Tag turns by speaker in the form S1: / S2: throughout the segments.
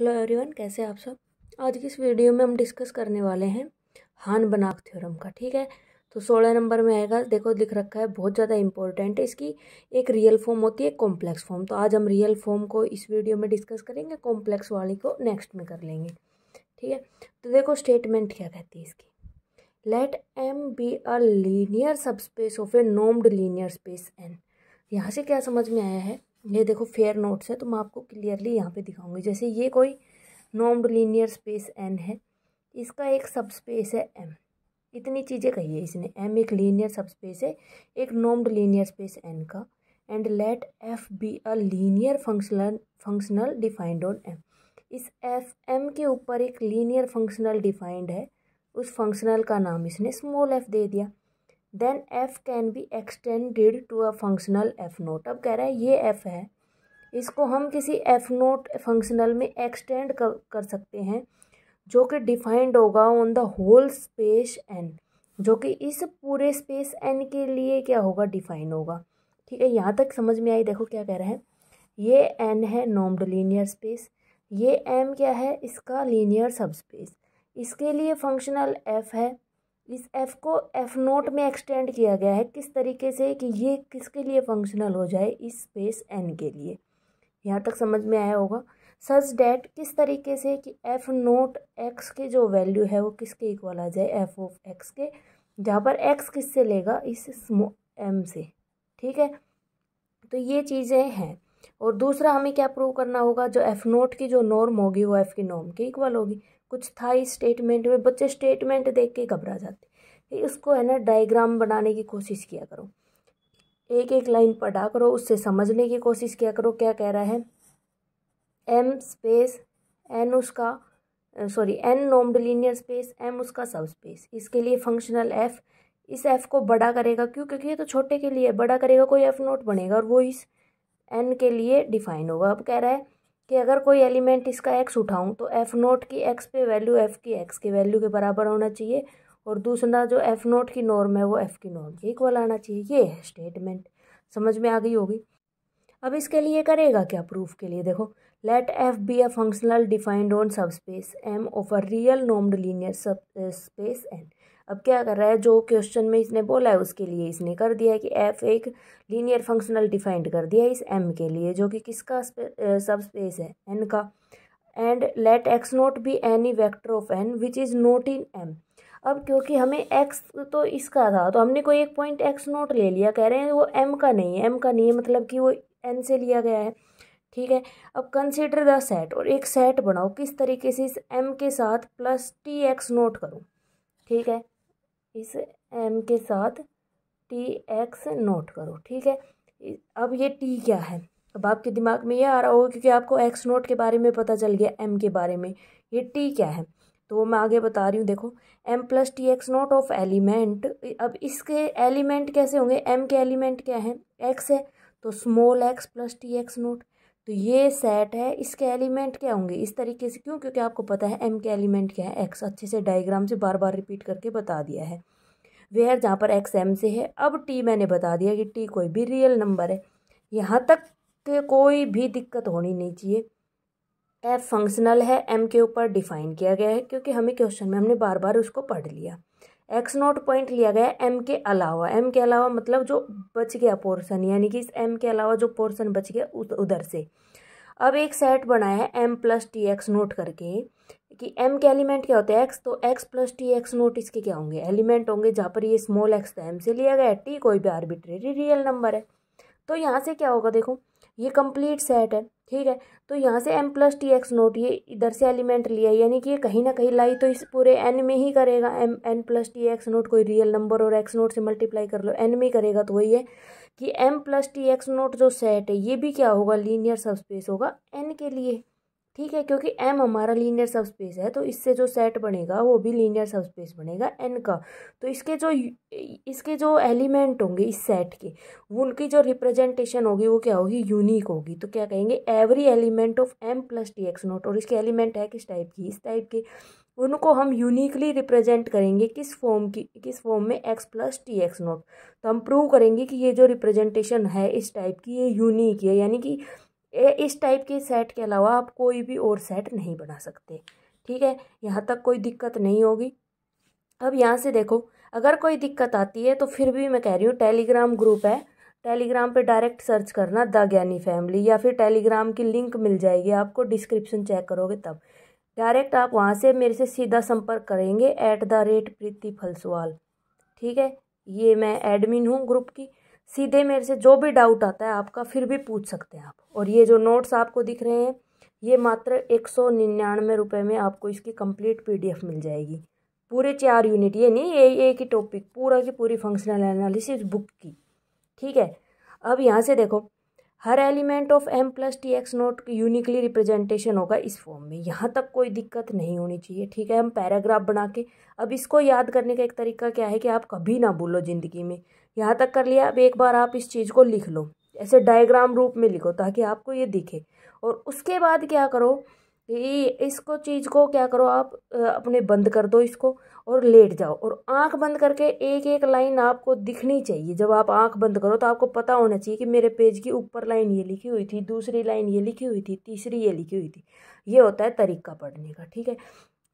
S1: hello everyone कैसे आप सब आज की इस वीडियो में हम डिस्कस करने वाले हैं हान बनाक थ्योरम का ठीक है तो सोलह नंबर में आएगा देखो लिख रखा है बहुत ज़्यादा इंपॉर्टेंट है इसकी एक रियल फॉर्म होती है कॉम्प्लेक्स फॉर्म तो आज हम रियल फॉर्म को इस वीडियो में डिस्कस करेंगे कॉम्प्लेक्स वाली को नेक्स्ट में कर लेंगे ठीक है तो देखो स्टेटमेंट क्या कहती है इसकी let M be a linear space of a normed linear space N यहाँ से क्या समझ में आया है ये देखो फेयर नोट्स है तो मैं आपको क्लियरली यहाँ पे दिखाऊंगी जैसे ये कोई नॉम्ड लीनियर स्पेस एन है इसका एक सब स्पेस है एम इतनी चीज़ें कही है इसने एम एक लीनियर सब स्पेस है एक नॉम्ड लीनियर स्पेस एन का and let F be a linear functional functional defined on M इस एफ एम के ऊपर एक लीनियर फंक्शनल डिफाइंड है उस फंक्शनल का नाम इसने स्मॉल एफ दे दिया then F can be extended to a functional F naught अब कह रहा है ये एफ है इसको हम किसी एफ नोट फंक्शनल में एक्सटेंड कर, कर सकते हैं जो कि डिफाइंड होगा on the whole space N जो कि इस पूरे स्पेस एन के लिए क्या होगा डिफाइन होगा ठीक है यहाँ तक समझ में आई देखो क्या कह रहा है ये एन है नॉम्ड लीनियर स्पेस ये एम क्या है इसका लीनियर सब स्पेस इसके लिए फंक्शनल एफ है इस एफ़ को एफ़ नोट में एक्सटेंड किया गया है किस तरीके से कि ये किसके लिए फंक्शनल हो जाए इस स्पेस एन के लिए यहाँ तक समझ में आया होगा सच डैट किस तरीके से कि एफ़ नोट एक्स के जो वैल्यू है वो किसके इक्वल आ जाए एफ ऑफ एक्स के जहाँ पर एक्स किससे लेगा इस एम से ठीक है तो ये चीज़ें हैं और दूसरा हमें क्या प्रूव करना होगा जो एफ़ नोट की जो नॉर्म होगी वो एफ़ की नॉर्म के इक्वल होगी कुछ था ही स्टेटमेंट में बच्चे स्टेटमेंट देख के घबरा जाते उसको है ना डायग्राम बनाने की कोशिश किया करो एक एक लाइन पढ़ा करो उससे समझने की कोशिश किया करो क्या कह रहा है एम स्पेस एन उसका sorry N normed linear space M उसका सब स्पेस इसके लिए फंक्शनल एफ इस एफ को बड़ा करेगा क्यों क्योंकि ये तो छोटे के लिए बड़ा करेगा कोई एफ नोट बनेगा और वो इस एन के लिए डिफाइन होगा अब कह रहा है कि अगर कोई एलिमेंट इसका एक्स उठाऊँ तो एफ़ नोट की एक्स पे वैल्यू एफ़ की एक्स के वैल्यू के बराबर होना चाहिए और दूसरा जो एफ़ नोट की नॉर्म है वो एफ़ की नॉर्म के इक्वल आना चाहिए ये है स्टेटमेंट समझ में आ गई होगी अब इसके लिए करेगा क्या प्रूफ के लिए देखो let F be a functional defined on subspace M of a real normed linear subspace N अब क्या कर रहा है जो क्वेश्चन में इसने बोला है उसके लिए इसने कर दिया है कि एफ एक लीनियर फंक्शनल डिफाइंड कर दिया है इस एम के लिए जो कि किसका सब स्पेस है एन का and let X naught be any vector of N which is not in M अब क्योंकि हमें एक्स तो इसका था तो हमने कोई एक पॉइंट एक्स नोट ले लिया कह रहे हैं वो एम का नहीं है एम का नहीं है मतलब कि वो एन से लिया गया है ठीक है अब कंसिडर द सेट और एक सेट बनाओ किस तरीके से इस एम के साथ प्लस टी एक्स नोट करूँ ठीक है इस एम के साथ टी एक्स नोट करो ठीक है अब ये टी क्या है अब आपके दिमाग में ये आ रहा होगा क्योंकि आपको एक्स नोट के बारे में पता चल गया एम के बारे में ये टी क्या है तो मैं आगे बता रही हूँ देखो M plus T x naught of element अब इसके एलिमेंट कैसे होंगे एम के एलिमेंट क्या हैं एक्स है तो small X plus T x naught तो ये सेट है इसके एलिमेंट क्या होंगे इस तरीके से क्यों क्योंकि आपको पता है एम के एलिमेंट क्या है एक्स अच्छे से डायग्राम से बार बार रिपीट करके बता दिया है वेयर जहाँ पर एक्स एम से है अब टी मैंने बता दिया कि टी कोई भी रियल नंबर है यहाँ तक के कोई भी दिक्कत होनी नहीं चाहिए एफ फंक्शनल है एम के ऊपर डिफाइन किया गया है क्योंकि हमें क्वेश्चन में हमने बार बार उसको पढ़ लिया एक्स नॉट पॉइंट लिया गया एम के अलावा एम के अलावा मतलब जो बच गया पोर्शन यानी कि इस एम के अलावा जो पोर्शन बच गया उधर से अब एक सेट बनाया है M plus T x naught करके कि एम के एलिमेंट क्या होते हैं एक्स तो x plus T x naught इसके क्या होंगे एलिमेंट होंगे जहाँ पर ये स्मॉल एक्स तो एम से लिया गया टी कोई भी आर्बिट्रेरी रियल नंबर है तो यहाँ से क्या होगा देखो ये कंप्लीट सेट है ठीक है तो यहाँ से M plus T x naught ये इधर से एलिमेंट लिया यानी कि ये कहीं ना कहीं लाई तो इस पूरे एन में ही करेगा M N plus T x naught कोई रियल नंबर और एक्स नोट से मल्टीप्लाई कर लो एन में ही करेगा तो वही है कि M plus T x naught जो सेट है ये भी क्या होगा लीनियर सबस्पेस होगा एन के लिए ठीक है क्योंकि एम हमारा लीनियर सबस्पेस है तो इससे जो सेट बनेगा वो भी लीनियर सबस्पेस बनेगा एन का तो इसके जो इसके जो एलिमेंट होंगे इस सेट के उनकी जो रिप्रेजेंटेशन होगी वो क्या होगी यूनिक होगी तो क्या कहेंगे every element of M plus T x naught और इसके एलिमेंट है किस टाइप की इस टाइप के उनको हम यूनिकली रिप्रेजेंट करेंगे किस फॉर्म की किस फॉर्म में X plus T x naught तो हम प्रूव करेंगे कि ये जो रिप्रेजेंटेशन है इस टाइप की ये यूनिक है यानी कि इस टाइप के सेट के अलावा आप कोई भी और सेट नहीं बना सकते ठीक है यहाँ तक कोई दिक्कत नहीं होगी अब यहाँ से देखो अगर कोई दिक्कत आती है तो फिर भी मैं कह रही हूँ टेलीग्राम ग्रुप है टेलीग्राम पे डायरेक्ट सर्च करना द ज्ञानी फैमिली या फिर टेलीग्राम की लिंक मिल जाएगी आपको डिस्क्रिप्शन चेक करोगे तब डायरेक्ट आप वहाँ से मेरे से सीधा संपर्क करेंगे at the rate Preeti Phalswal ठीक है ये मैं एडमिन हूँ ग्रुप की सीधे मेरे से जो भी डाउट आता है आपका फिर भी पूछ सकते हैं आप और ये जो नोट्स आपको दिख रहे हैं ये मात्र एक सौ निन्यानवे रुपये में आपको इसकी कंप्लीट पीडीएफ मिल जाएगी पूरे चार यूनिट ये नहीं ये एक ही टॉपिक पूरा की पूरी फंक्शनल एनालिसिस बुक की ठीक है अब यहाँ से देखो हर element of M plus T x naught uniquely representation होगा इस फॉर्म में यहाँ तक कोई दिक्कत नहीं होनी चाहिए ठीक है हम पैराग्राफ बना के अब इसको याद करने का एक तरीका क्या है कि आप कभी ना भूलो ज़िंदगी में यहाँ तक कर लिया अब एक बार आप इस चीज़ को लिख लो ऐसे डायग्राम रूप में लिखो ताकि आपको ये दिखे और उसके बाद क्या करो इसको चीज़ को क्या करो आप अपने बंद कर दो इसको और लेट जाओ और आंख बंद करके एक एक लाइन आपको दिखनी चाहिए जब आप आंख बंद करो तो आपको पता होना चाहिए कि मेरे पेज की ऊपर लाइन ये लिखी हुई थी दूसरी लाइन ये लिखी हुई थी तीसरी ये लिखी हुई थी ये होता है तरीका पढ़ने का ठीक है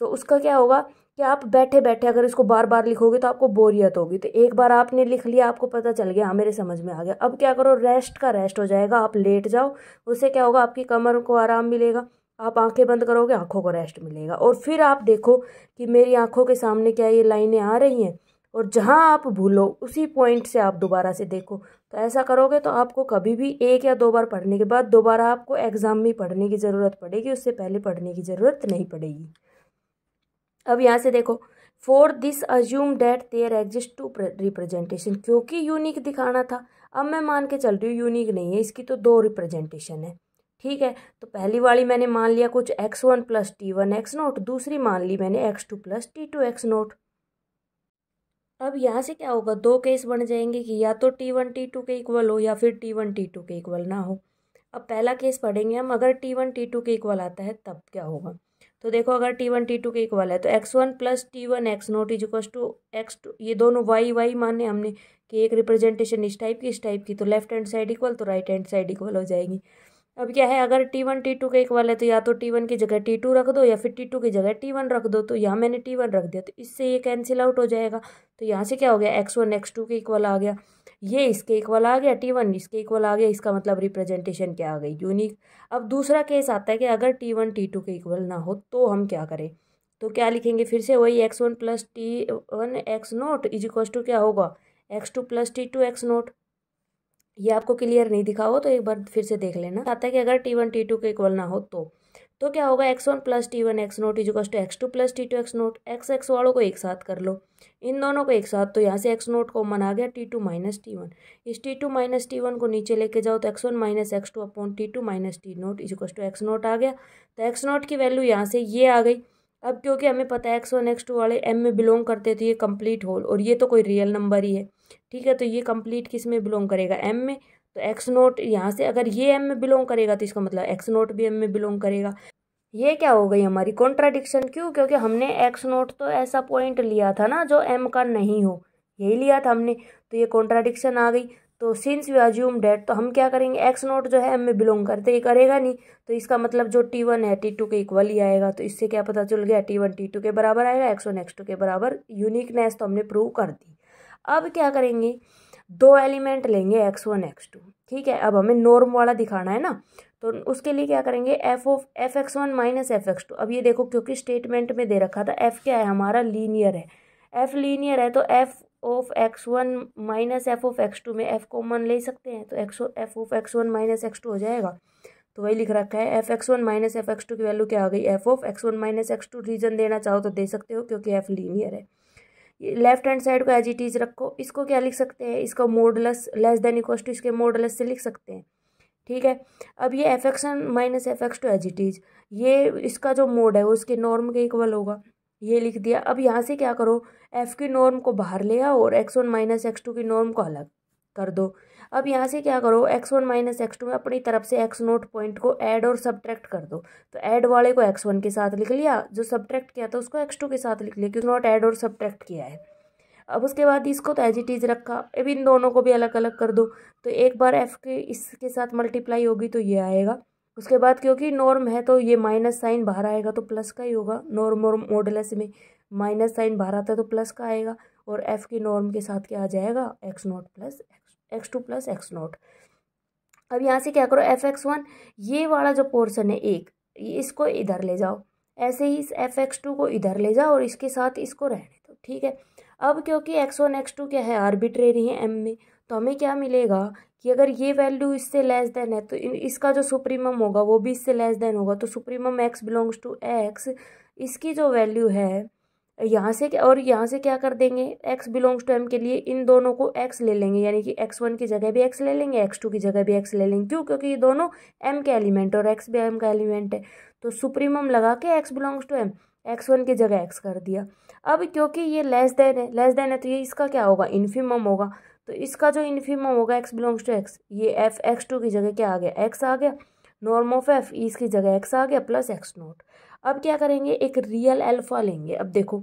S1: तो उसका क्या होगा कि आप बैठे बैठे अगर इसको बार बार लिखोगे तो आपको बोरियत होगी तो एक बार आपने लिख लिया आपको पता चल गया हाँ मेरे समझ में आ गया अब क्या करो रेस्ट का रेस्ट हो जाएगा आप लेट जाओ उससे क्या होगा आपकी कमर को आराम मिलेगा आप आंखें बंद करोगे आंखों को रेस्ट मिलेगा और फिर आप देखो कि मेरी आंखों के सामने क्या ये लाइनें आ रही हैं और जहाँ आप भूलो उसी पॉइंट से आप दोबारा से देखो तो ऐसा करोगे तो आपको कभी भी एक या दो बार पढ़ने के बाद दोबारा आपको एग्ज़ाम में पढ़ने की ज़रूरत पड़ेगी उससे पहले पढ़ने की ज़रूरत नहीं पड़ेगी अब यहाँ से देखो for this assume that there exist two representation क्योंकि यूनिक दिखाना था अब मैं मान के चल रही हूँ यूनिक नहीं है इसकी तो दो रिप्रेजेंटेशन है ठीक है तो पहली वाली मैंने मान लिया कुछ X one plus T one X naught दूसरी मान ली मैंने X two plus T two X naught अब यहाँ से क्या होगा दो केस बन जाएंगे कि या तो टी वन टी टू के इक्वल हो या फिर टी वन टी टू के इक्वल ना हो अब पहला केस पढ़ेंगे हम अगर टी वन टी टू के इक्वल आता है तब क्या होगा तो देखो अगर टी वन टी टू के इक्वल है तो X one plus T one X naught is equal to X two ये दोनों वाई वाई माने हमने कि एक रिप्रेजेंटेशन इस टाइप की इस टाइप की तो लेफ्ट हैंड साइड इक्वल तो राइट हैंड साइड इक्वल हो जाएगी अब क्या है अगर टी वन टी टू के इक्वल है तो या तो टी वन की जगह टी टू रख दो या फिर टी टू की जगह टी वन रख दो तो यहाँ मैंने टी वन रख दिया तो इससे ये कैंसिल आउट हो जाएगा तो यहाँ से क्या हो गया एक्स वन एक्स टू के इक्वल आ गया ये इसके इक्वल आ गया टी वन इसके इक्वल आ गया इसका मतलब रिप्रेजेंटेशन क्या आ गई यूनिक अब दूसरा केस आता है कि अगर टी वन टी टू के इक्वल ना हो तो हम क्या करें तो क्या लिखेंगे फिर से वही X one plus T one X naught is equal to क्या होगा X two plus T two X naught ये आपको क्लियर नहीं दिखा हो तो एक बार फिर से देख लेना आता है कि अगर टी वन टी टू के इक्वल ना हो तो तो क्या होगा X one plus T one X naught equals to X two plus T two X naught X X वालों को एक साथ कर लो इन दोनों को एक साथ तो यहाँ से एक्स नोट कॉमन आ गया T two minus T one इस T two minus T one को नीचे लेके जाओ तो X one minus X two upon T two minus T naught equals to X naught आ गया तो एक्स नोट की वैल्यू यहाँ से ये आ गई अब क्योंकि हमें पता है एक्स वन एक्स टू वाले एम में बिलोंग करते तो ये कंप्लीट होल और ये तो कोई रियल नंबर ही है ठीक है तो ये कंप्लीट किस में बिलोंग करेगा एम में तो एक्स नोट यहाँ से अगर ये एम में बिलोंग करेगा तो इसका मतलब एक्स नोट भी एम में बिलोंग करेगा ये क्या हो गई हमारी कॉन्ट्राडिक्शन क्यों क्योंकि हमने एक्स नोट तो ऐसा पॉइंट लिया था ना जो एम का नहीं हो यही लिया था हमने तो ये कॉन्ट्राडिक्शन आ गई तो सिंस वी अज्यूम डेट तो हम क्या करेंगे एक्स नोट जो है एम में बिलोंग करते ही करेगा नहीं तो इसका मतलब जो टी वन है टी टू के इक्वल ही आएगा तो इससे क्या पता चल गया टी वन टी टू के बराबर आएगा एक्स वन एक्स टू के बराबर यूनिकनेस तो हमने प्रूव कर दी अब क्या करेंगे दो एलिमेंट लेंगे एक्स वन एक्स टू ठीक है अब हमें नॉर्म वाला दिखाना है ना तो उसके लिए क्या करेंगे F of F x one minus F X two अब ये देखो क्योंकि स्टेटमेंट में दे रखा था एफ क्या है हमारा लीनियर है एफ लीनियर है तो F of X one minus F of X two में एफ कॉमन ले सकते हैं तो X F of X one minus X two हो जाएगा तो वही लिख रखा है F x one minus F X two की वैल्यू क्या आ गई F of X one minus X two reason देना चाहो तो दे सकते हो क्योंकि एफ लीनियर है ये लेफ्ट हैंड साइड को एज इट इज़ रखो इसको क्या लिख सकते हैं इसको modulus less than equal to इसके मोडलस से लिख सकते हैं ठीक है अब ये F x one minus F X two as it is ये इसका जो मोड है वो इसके नॉर्म के इक्वल होगा ये लिख दिया अब यहाँ से क्या करो एफ़ की नॉर्म को बाहर ले आओ और X one minus X two की नॉर्म को अलग कर दो अब यहाँ से क्या करो X one minus X two में अपनी तरफ से एक्स नोट पॉइंट को ऐड और सब्ट्रैक्ट कर दो तो ऐड वाले को एक्स वन के साथ लिख लिया जो सब्ट्रैक्ट किया था उसको एक्स टू के साथ लिख लिया क्योंकि नोट ऐड और सब्ट्रैक्ट किया है अब उसके बाद इसको तो एज इट इज़ रखा अब इन दोनों को भी अलग अलग कर दो तो एक बार एफ के इसके साथ मल्टीप्लाई होगी तो ये आएगा उसके बाद क्योंकि नॉर्म है तो ये माइनस साइन बाहर आएगा तो प्लस का ही होगा नॉर्म और मॉडलस में माइनस साइन बाहर आता है तो प्लस का आएगा और एफ के नॉर्म के साथ क्या आ जाएगा X naught plus X two plus X naught अब यहाँ से क्या करो एफ एक्स वन ये वाला जो पोर्सन है एक इसको इधर ले जाओ ऐसे ही इस एफ एक्स टू को इधर ले जाओ और इसके साथ इसको रहने दो ठीक है अब क्योंकि एक्स वन एक्स टू क्या है आर्बिट्रेरी है एम में तो हमें क्या मिलेगा कि अगर ये वैल्यू इससे लेस देन है तो इसका जो सुप्रीमम होगा वो भी इससे लेस देन होगा तो supremum X belongs to X इसकी जो वैल्यू है यहाँ से क्या और यहाँ से क्या कर देंगे एक्स बिलोंग्स टू एम के लिए इन दोनों को एक्स ले लेंगे यानी कि एक्स वन की जगह भी एक्स ले लेंगे एक्स टू की जगह भी एक्स ले लेंगे क्यों क्योंकि ये दोनों एम के एलिमेंट और एक्स भी एम का एलिमेंट है तो सुप्रीमम लगा के X belongs to M X one की जगह एक्स कर दिया अब क्योंकि ये लेस देन है लेस देन है तो ये इसका क्या होगा इन्फीमम होगा तो इसका जो इन्फीमम होगा एक्स बिलोंग्स टू एक्स ये एफ एक्स टू की जगह क्या आ गया एक्स आ गया नॉर्म ऑफ एफ इसकी जगह एक्स आ गया प्लस एक्स नॉट अब क्या करेंगे एक रियल अल्फा लेंगे अब देखो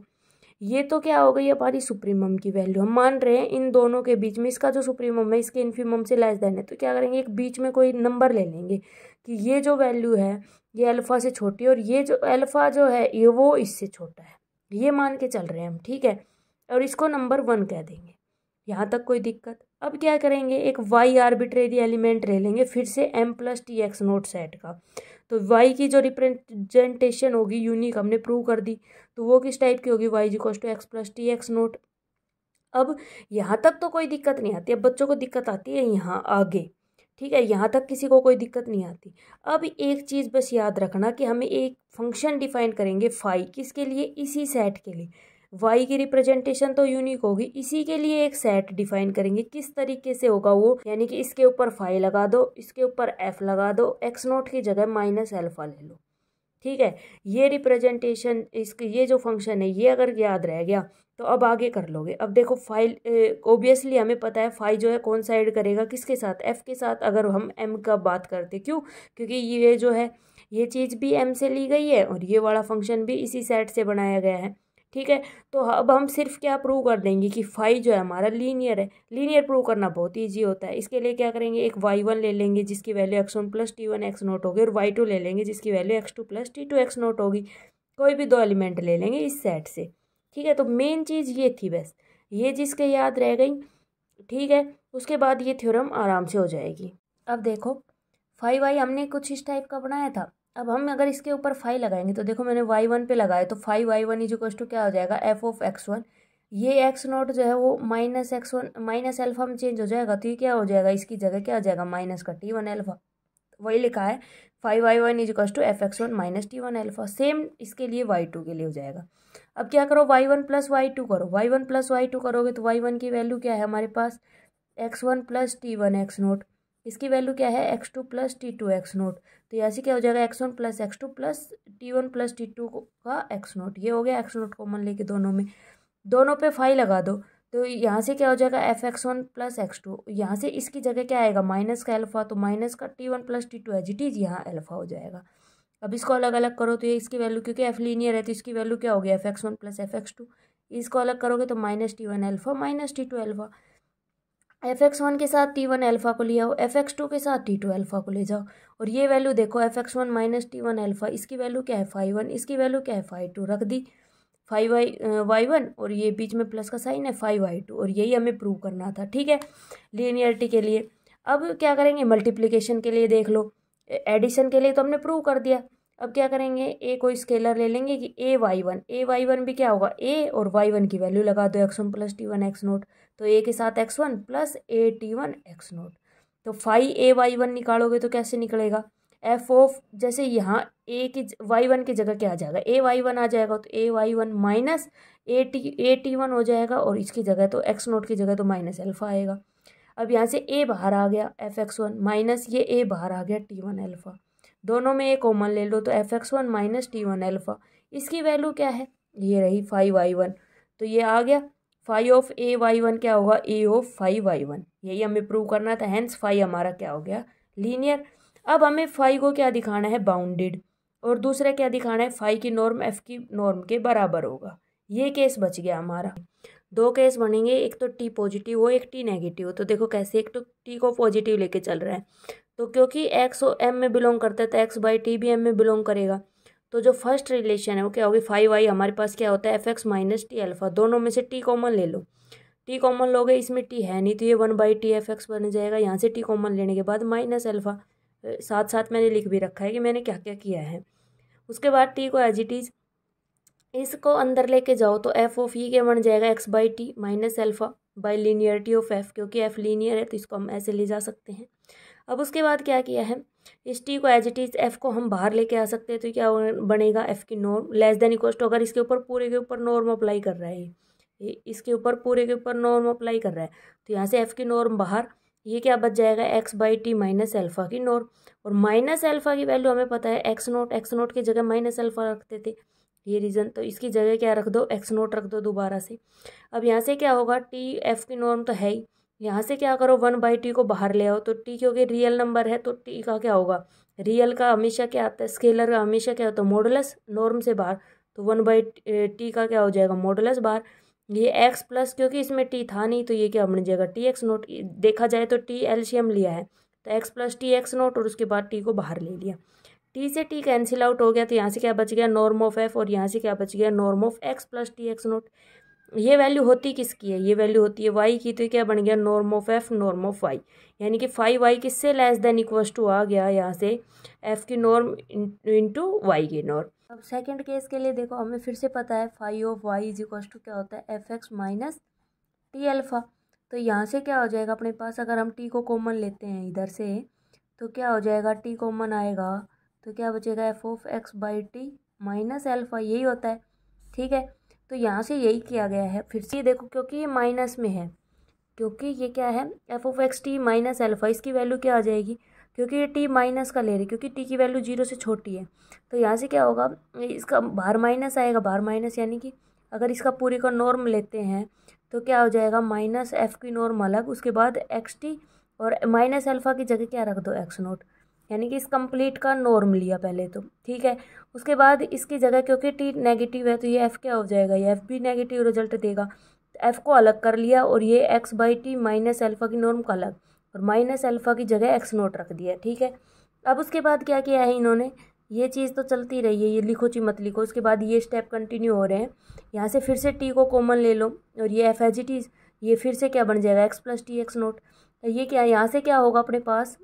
S1: ये तो क्या हो गई हमारी सुप्रीमम की वैल्यू हम मान रहे हैं इन दोनों के बीच में इसका जो सुप्रीमम है इसके इन्फीमम से लेस देन है तो क्या करेंगे एक बीच में कोई नंबर ले लेंगे कि ये जो वैल्यू है ये अल्फ़ा से छोटी और ये जो अल्फ़ा जो है ये वो इससे छोटा है ये मान के चल रहे हैं हम ठीक है और इसको नंबर वन कह देंगे यहाँ तक कोई दिक्कत अब क्या करेंगे एक वाई आर्बिट्रेरी एलिमेंट ले लेंगे फिर से M plus T x naught set का तो वाई की जो रिप्रेजेंटेशन होगी यूनिक हमने प्रूव कर दी तो वो किस टाइप की होगी वाई जिकॉस to X plus T x naught अब यहाँ तक तो कोई दिक्कत नहीं आती अब बच्चों को दिक्कत आती है यहाँ आगे ठीक है यहाँ तक किसी को कोई दिक्कत नहीं आती अब एक चीज़ बस याद रखना कि हमें एक फंक्शन डिफाइन करेंगे फाई किसके लिए इसी सेट के लिए वाई की रिप्रेजेंटेशन तो यूनिक होगी इसी के लिए एक सेट डिफाइन करेंगे किस तरीके से होगा वो यानी कि इसके ऊपर फाइव लगा दो इसके ऊपर एफ लगा दो एक्स नोट की जगह माइनस एल्फा ले लो ठीक है ये रिप्रेजेंटेशन इसके ये जो फंक्शन है ये अगर याद रह गया तो अब आगे कर लोगे अब देखो फाइल ओबियसली हमें पता है फाइल जो है कौन सा ऐड करेगा किसके साथ एफ़ के साथ अगर हम एम का बात करते क्यों क्योंकि ये जो है ये चीज़ भी एम से ली गई है और ये वाला फंक्शन भी इसी सेट से बनाया गया है ठीक है तो अब हम सिर्फ क्या प्रूव कर देंगे कि फाइव जो है हमारा लीनियर है लीनियर प्रूव करना बहुत ईजी होता है इसके लिए क्या करेंगे एक वाई वन ले लेंगे जिसकी value X one plus T one X naught होगी और वाई टू ले लेंगे जिसकी value X two plus T two X naught होगी कोई भी दो एलिमेंट ले लेंगे इस सेट से ठीक है तो मेन चीज़ ये थी बस ये जिसके याद रह गई ठीक है उसके बाद ये थ्योरम आराम से हो जाएगी अब देखो फाइव आई हमने कुछ इस टाइप का बनाया था अब हम अगर इसके ऊपर फाइव लगाएंगे तो देखो मैंने वाई वन पे लगाया तो phi Y one is equal to क्या हो जाएगा एफ ऑफ एक्स वन ये एक्स नॉट जो है वो minus X one minus alpha में चेंज हो जाएगा तो ये क्या हो जाएगा इसकी जगह क्या हो जाएगा माइनस का टी वन एल्फा वही लिखा है phi Y one equals to F x one minus T one alpha same इसके लिए वाई टू के लिए हो जाएगा अब क्या करो Y one plus Y two करो Y one plus Y two करोगे तो वाई वन की वैल्यू क्या है हमारे पास X one plus T one X naught इसकी वैल्यू क्या है X two plus T two X naught तो यहाँ से क्या हो जाएगा X one plus X two plus T one plus T two का एक्स नोट ये हो गया एक्स नोट कॉमन लेके दोनों में दोनों पे फाइव लगा दो तो यहाँ से क्या हो जाएगा F x one plus X two यहाँ से इसकी जगह क्या आएगा माइनस का एल्फा तो माइनस का T one plus T two एच इज यहाँ एल्फा हो जाएगा अब इसको अलग अलग करो तो ये इसकी वैल्यू क्योंकि एफ लीनियर है तो इसकी वैल्यू क्या होगी F x one plus F X two इसको अलग करोगे तो minus T one alpha minus T two alpha F x one के साथ टी वन एल्फ़ा को ले आओ एफ एक्स टू के साथ टी टू एल्फ़ा को ले जाओ और ये वैल्यू देखो F x one minus T one alpha इसकी वैल्यू क्या है फाइव वन इसकी वैल्यू क्या है फाइव टू रख दी फाइव वाई वाई वन और ये बीच में प्लस का साइन है फाइव वाई टू और यही हमें प्रूव करना था ठीक है लीनियरिटी के लिए अब क्या करेंगे मल्टीप्लीकेशन के लिए देख लो एडिशन के लिए तो हमने प्रूव कर दिया अब क्या करेंगे ए को स्केलर ले लेंगे कि A Y one A Y one भी क्या होगा ए और वाई वन की वैल्यू लगा दो X one plus T one X naught तो ए के साथ X one plus A T one X naught तो फाइव ए वाई वन निकालोगे तो कैसे निकलेगा एफ ऑफ जैसे यहाँ ए की वाई वन की जगह क्या आ जाएगा ए वाई वन आ जाएगा तो A Y one minus A T A T one हो जाएगा और इसकी जगह तो एक्स नोट की जगह तो माइनस एल्फा आएगा अब यहाँ से ए बाहर आ गया एफ एक्स वन माइनस ये ए बाहर आ गया टी वन एल्फा दोनों में एक कॉमन ले लो तो f x one minus T one alpha इसकी वैल्यू क्या है ये रही फाइव आई वन तो ये आ गया phi of a Y one क्या होगा a of phi i one यही हमें प्रूव करना था हैंस फाइव हमारा क्या हो गया लीनियर अब हमें फाइव को क्या दिखाना है बाउंडेड और दूसरा क्या दिखाना है फाइव की नॉर्म एफ की नॉर्म के बराबर होगा ये केस बच गया हमारा दो केस बनेंगे एक तो टी पॉजिटिव हो एक टी नेगेटिव हो तो देखो कैसे एक तो टी को पॉजिटिव लेके चल रहा है तो क्योंकि एक्स एम में बिलोंग करता है तो एक्स बाई टी भी एम में बिलोंग करेगा तो जो फर्स्ट रिलेशन है वो क्या होगी फाइव आई हमारे पास क्या होता है F x minus t alpha दोनों में से टी कॉमन ले लो टी कॉमन लोगे इसमें टी है नहीं तो ये one by t f x बन जाएगा यहाँ से टी कॉमन लेने के बाद माइनस अल्फा साथ साथ मैंने लिख भी रखा है कि मैंने क्या क्या किया है उसके बाद टी को एज इट इज़ इसको अंदर लेके जाओ तो एफ ऑफ ई क्या बन जाएगा x by t minus alpha by linearity of f क्योंकि एफ लीनियर है तो इसको हम ऐसे ले जा सकते हैं अब उसके बाद क्या किया है इस टी को एज इट इज़ एफ को हम बाहर लेके आ सकते हैं तो क्या बनेगा एफ की norm less than equal to अगर इसके ऊपर पूरे के ऊपर नॉर्म अप्लाई कर रहा है ये इसके ऊपर पूरे के ऊपर नॉर्म अप्लाई कर रहा है तो यहाँ से एफ़ की नॉर्म बाहर ये क्या बच जाएगा x by t minus alpha की नॉर्म और माइनस एल्फ़ा की वैल्यू हमें पता है एक्स नोट एक्स नोट की जगह माइनस एल्फ़ा रखते थे ये रीज़न तो इसकी जगह क्या रख दो एक्स नोट रख दो दोबारा से अब यहाँ से क्या होगा टी एफ की नॉर्म तो है ही यहाँ से क्या करो वन बाई टी को बाहर ले आओ तो टी क्योंकि रियल नंबर है तो टी का क्या होगा रियल का हमेशा क्या आता है स्केलर का हमेशा क्या होता है मॉडलस नॉर्म से बाहर तो वन बाई टी का क्या हो जाएगा मॉडलस बाहर ये एक्स प्लस क्योंकि इसमें टी था नहीं तो ये क्या बन जाएगा टी एक्स नोट देखा जाए तो टी एल्शियम लिया है तो x plus T x naught और उसके बाद टी को बाहर ले लिया टी से टी कैंसिल आउट हो गया तो यहाँ से क्या बच गया नॉर्म ऑफ एफ और यहाँ से क्या बच गया norm of x plus T x naught ये वैल्यू होती किसकी है ये वैल्यू होती है वाई की तो क्या बन गया norm of f norm of y यानी कि फाइव वाई किससे लेस देन इक्वल्स टू आ गया यहाँ से एफ की नॉर्म इंटू वाई की नॉर्म अब सेकेंड केस के लिए देखो हमें फिर से पता है phi of y is equals to क्या होता है F x minus t alpha तो यहाँ से क्या हो जाएगा अपने पास अगर हम टी को कॉमन लेते हैं इधर से तो क्या हो जाएगा टी कॉमन आएगा तो क्या बचेगा f of x by t minus alpha यही होता है ठीक है तो यहाँ से यही किया गया है फिर से देखो क्योंकि ये माइनस में है क्योंकि ये क्या है f of x t minus alpha इसकी वैल्यू क्या आ जाएगी क्योंकि ये टी माइनस का ले रही क्योंकि टी की वैल्यू जीरो से छोटी है तो यहाँ से क्या होगा इसका बाहर माइनस आएगा बाहर माइनस यानी कि अगर इसका पूरी का नॉर्म लेते हैं तो क्या हो जाएगा माइनस एफ की नॉर्म अलग उसके बाद एक्स टी और माइनस एल्फा की जगह क्या रख दो एक्स नोट यानी कि इस कंप्लीट का नॉर्म लिया पहले तो ठीक है उसके बाद इसकी जगह क्योंकि टी नेगेटिव है तो ये एफ़ क्या हो जाएगा ये एफ़ भी नेगेटिव रिजल्ट देगा तो एफ़ को अलग कर लिया और ये x by t minus alpha की नॉर्म का अलग और माइनस एल्फ़ा की जगह एक्स नोट रख दिया ठीक है अब उसके बाद क्या किया है इन्होंने ये चीज़ तो चलती रही है ये लिखो ची मत लिखो उसके बाद ये स्टेप कंटिन्यू हो रहे हैं यहाँ से फिर से टी को कॉमन ले लो और ये एफ एच ये फिर से क्या बन जाएगा x plus T x naught ये क्या यहाँ से क्या होगा अपने पास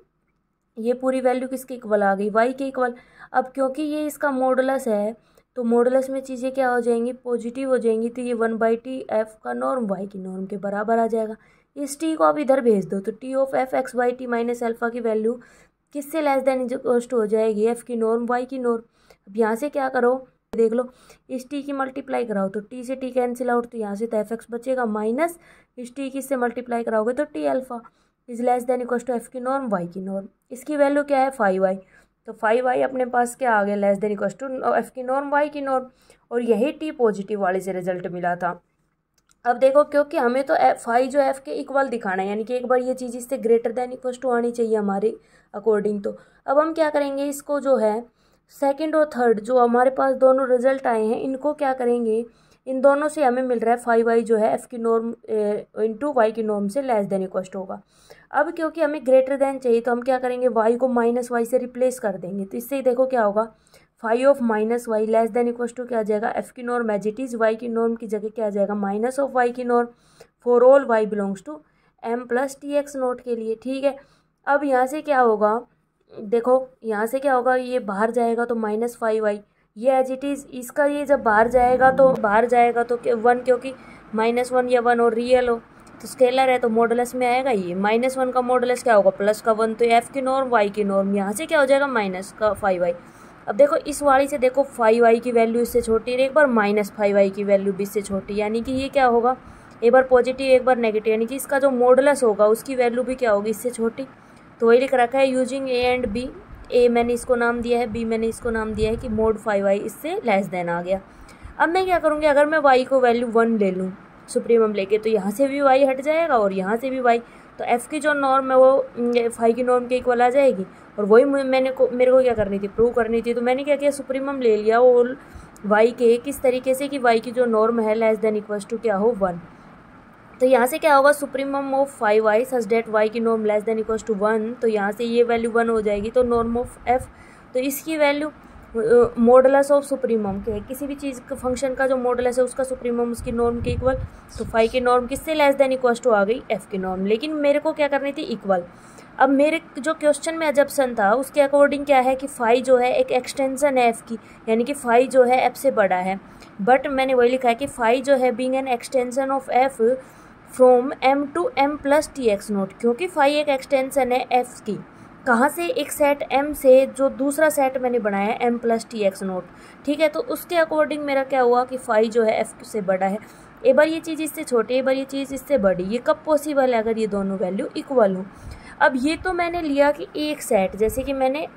S1: ये पूरी वैल्यू किसके इक्वल आ गई वाई के इक्वल अब क्योंकि ये इसका मॉडलस है तो मॉडलस में चीज़ें क्या हो जाएंगी पॉजिटिव हो जाएंगी तो ये वन बाई टी एफ का नॉर्म वाई की नॉर्म के बराबर आ जाएगा इस टी को आप इधर भेज दो तो t of F x y t minus alpha की वैल्यू किससे लेस देन कॉस्ट हो जाएगी एफ़ की नॉर्म वाई की नॉर्म अब यहाँ से क्या करो देख लो इस टी की मल्टीप्लाई कराओ तो टी से टी कैंसिल आउट तो यहाँ से तो एफ एक्स बचेगा माइनस इस टी की इससे मल्टीप्लाई कराओगे तो t alpha is less than equal to f की नॉर्म वाई की नॉर्म इसकी वैल्यू क्या है फाइव वाई तो फाइव वाई अपने पास क्या आ गया less than equal to f की नॉर्म वाई की नॉर्म और यही टी पॉजिटिव वाले से रिजल्ट मिला था अब देखो क्योंकि हमें तो एफ जो एफ के इक्वल दिखाना है यानी कि एक बार ये चीज़ इससे ग्रेटर देन इक्वल टू आनी चाहिए हमारे अकॉर्डिंग तो अब हम क्या करेंगे इसको जो है सेकेंड और थर्ड जो हमारे पास दोनों रिजल्ट आए हैं इनको क्या करेंगे इन दोनों से हमें मिल रहा है फाइव वाई जो है एफ़ की नॉर्म इंटू वाई की नॉर्म से लेस देन इक्वस्ट होगा अब क्योंकि हमें ग्रेटर देन चाहिए तो हम क्या करेंगे वाई को माइनस वाई से रिप्लेस कर देंगे तो इससे देखो क्या होगा phi of minus y less than equals to क्या आ जाएगा एफ की norm as it is y की नॉर्म की जगह क्या आ जाएगा माइनस ऑफ वाई की norm for all y belongs to M plus T x naught के लिए ठीक है अब यहाँ से क्या होगा देखो यहाँ से क्या होगा ये बाहर जाएगा तो माइनस फाइव वाई ये एज इट इज़ इसका ये जब बाहर जाएगा तो बाहर जाएगा तो वन क्योंकि माइनस वन या वन और रियल हो तो स्केलर है तो मॉडलस में आएगा ये माइनस वन का मॉडलस क्या होगा प्लस का वन तो एफ की नॉर्म वाई की नॉर्म यहाँ से क्या हो जाएगा माइनस का फाइव आई अब देखो इस वाली से देखो फाइव आई की वैल्यू इससे छोटी है एक बार माइनस फाइव आई की वैल्यू भी इससे छोटी यानी कि ये क्या होगा एक बार पॉजिटिव एक बार नेगेटिव यानी कि इसका जो मॉडलस होगा उसकी वैल्यू भी क्या होगी इससे छोटी तो वही लिख रखा है using a and b a मैंने इसको नाम दिया है बी मैंने इसको नाम दिया है कि मोड फाइव आई इससे लेस देन आ गया अब मैं क्या करूँगी अगर मैं वाई को वैल्यू वन ले लूँ सुप्रीम लेके तो यहाँ से भी वाई हट जाएगा और यहाँ से भी वाई तो एफ़ की जो नॉर्म है वो फाइव की नॉर्म के इक्वल आ जाएगी और वही मैंने को मेरे को क्या करनी थी प्रूव करनी थी तो मैंने क्या किया सुप्रीमम ले लिया और वाई के किस तरीके से कि वाई की जो नॉर्म है लेस देन इक्वल्स टू क्या हो वन तो यहाँ से क्या होगा supremum of phi y such that y की norm less than equals to one तो यहाँ से ये वैल्यू वन हो जाएगी तो नॉर्म ऑफ एफ़ तो इसकी वैल्यू मॉडलस ऑफ सुप्रीम के किसी भी चीज़ के फंक्शन का जो मॉडलस है उसका सुप्रीमम उसकी नॉर्म के इक्वल तो फाइव की नॉर्म किससे लेस देन इक्वल्स टू आ गई एफ़ की नॉर्म लेकिन मेरे को क्या करनी थी इक्वल अब मेरे जो क्वेश्चन में अजप्सन था उसके अकॉर्डिंग क्या है कि फाइव जो है एक एक्सटेंशन है एफ़ की यानी कि फाइव जो है एफ़ से बड़ा है बट मैंने वही लिखा है कि फाइव जो है being an extension of f from M to M plus T x naught क्योंकि फाई एक एक्सटेंसन है एफ की कहाँ से एक सेट एम से जो दूसरा सेट मैंने बनाया है M plus T x naught ठीक है तो उसके अकॉर्डिंग मेरा क्या हुआ कि फाई जो है एफ से बड़ा है एक बार ये चीज़ इससे छोटी एक बार ये चीज़ इससे बड़ी ये कब पॉसिबल है अगर ये दोनों वैल्यू इक्वल हो अब ये तो मैंने लिया कि एक सेट जैसे कि मैंने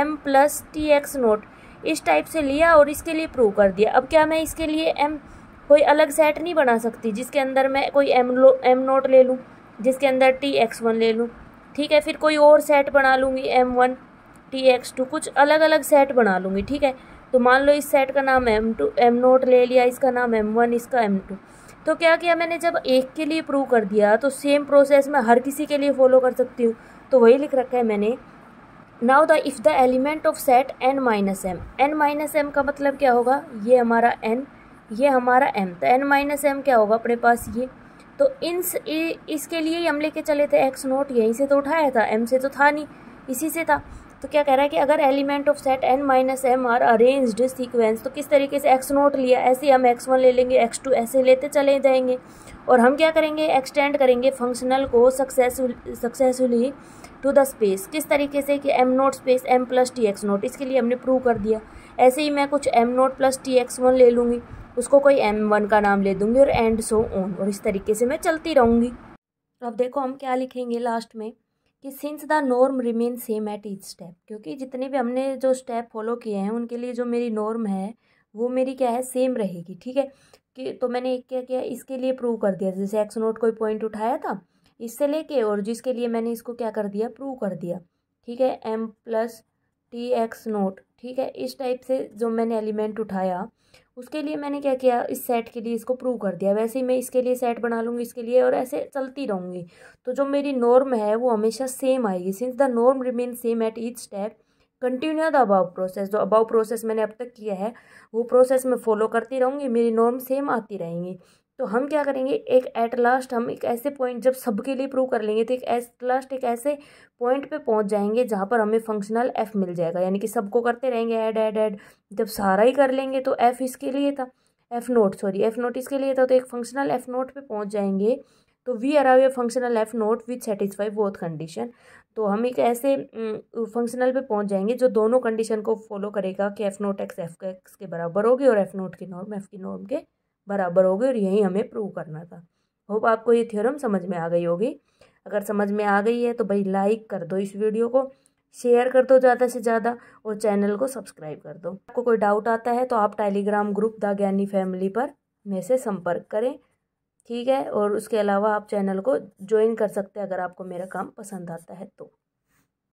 S1: M plus T x naught इस टाइप से लिया और इसके लिए प्रूव कर दिया अब क्या मैं इसके लिए एम कोई अलग सेट नहीं बना सकती जिसके अंदर मैं कोई एम लो एम नोट ले लूँ जिसके अंदर टी एक्स वन ले लूँ ठीक है फिर कोई और सेट बना लूँगी M one t x two कुछ अलग अलग सेट बना लूँगी ठीक है तो मान लो इस सेट का नाम एम टू एम नोट ले लिया इसका नाम एम वन इसका एम टू तो क्या किया मैंने जब एक के लिए प्रूव कर दिया तो सेम प्रोसेस मैं हर किसी के लिए फॉलो कर सकती हूँ तो वही लिख रखा है मैंने now the if the element of set N minus M N minus M का मतलब क्या होगा ये हमारा एन ये हमारा m था तो n माइनस एम क्या होगा अपने पास ये तो इन इसके लिए ही हम लेके चले थे एक्स नोट यहीं से तो उठाया था एम से तो था नहीं इसी से था तो क्या कह रहा है कि अगर element of set N minus M are arranged sequence तो किस तरीके से एक्स नोट लिया ऐसे हम एक्स वन ले लेंगे एक्स टू ऐसे लेते चले जाएंगे और हम क्या करेंगे एक्सटेंड करेंगे फंक्शनल को successful successfully to the space किस तरीके से कि M naught space M plus T x naught इसके लिए हमने प्रूव कर दिया ऐसे ही मैं कुछ M naught plus T x one ले लूँगी उसको कोई एम वन का नाम ले दूंगी और एंड सो ऑन और इस तरीके से मैं चलती रहूँगी अब देखो हम क्या लिखेंगे लास्ट में कि since the norm remain same at each step क्योंकि जितने भी हमने जो स्टेप फॉलो किए हैं उनके लिए जो मेरी नॉर्म है वो मेरी क्या है सेम रहेगी ठीक है कि तो मैंने एक क्या किया इसके लिए प्रूव कर दिया जैसे एक्स नोट कोई पॉइंट उठाया था इससे लेके और जिसके लिए मैंने इसको क्या कर दिया प्रूव कर दिया ठीक है M plus T x naught ठीक है इस टाइप से जो मैंने एलिमेंट उठाया उसके लिए मैंने क्या किया इस सेट के लिए इसको प्रूव कर दिया वैसे ही मैं इसके लिए सेट बना लूँगी इसके लिए और ऐसे चलती रहूँगी तो जो मेरी नॉर्म है वो हमेशा सेम आएगी since the norm remain same at each step continue the above process जो अबाउ प्रोसेस मैंने अब तक किया है वो प्रोसेस मैं फॉलो करती रहूँगी मेरी नॉर्म सेम आती रहेंगी तो हम क्या करेंगे एक एट लास्ट हम एक ऐसे पॉइंट जब सबके लिए प्रूव कर लेंगे तो एक एट लास्ट एक ऐसे पॉइंट पे पहुंच जाएंगे जहाँ पर हमें फंक्शनल एफ़ मिल जाएगा यानी कि सबको करते रहेंगे ऐड ऐड ऐड जब सारा ही कर लेंगे तो एफ़ इसके लिए था f naught sorry f naught इसके लिए था तो एक फंक्शनल एफ़ नोट पर पहुँच जाएंगे तो we arrive a functional F naught which satisfy both condition तो हम एक ऐसे फंक्शनल पे पहुंच जाएंगे जो दोनों कंडीशन को फॉलो करेगा कि f naught x f x के बराबर होगी और एफ नोट की नॉर्म एफ की नॉर्म के बराबर होगी और यही हमें प्रूव करना था होप आपको ये थ्योरम समझ में आ गई होगी अगर समझ में आ गई है तो भाई लाइक कर दो इस वीडियो को शेयर कर दो ज़्यादा से ज़्यादा और चैनल को सब्सक्राइब कर दो आपको कोई डाउट आता है तो आप Telegram group the Gyani family पर मेरे से संपर्क करें ठीक है और उसके अलावा आप चैनल को ज्वाइन कर सकते हैं अगर आपको मेरा काम पसंद आता है तो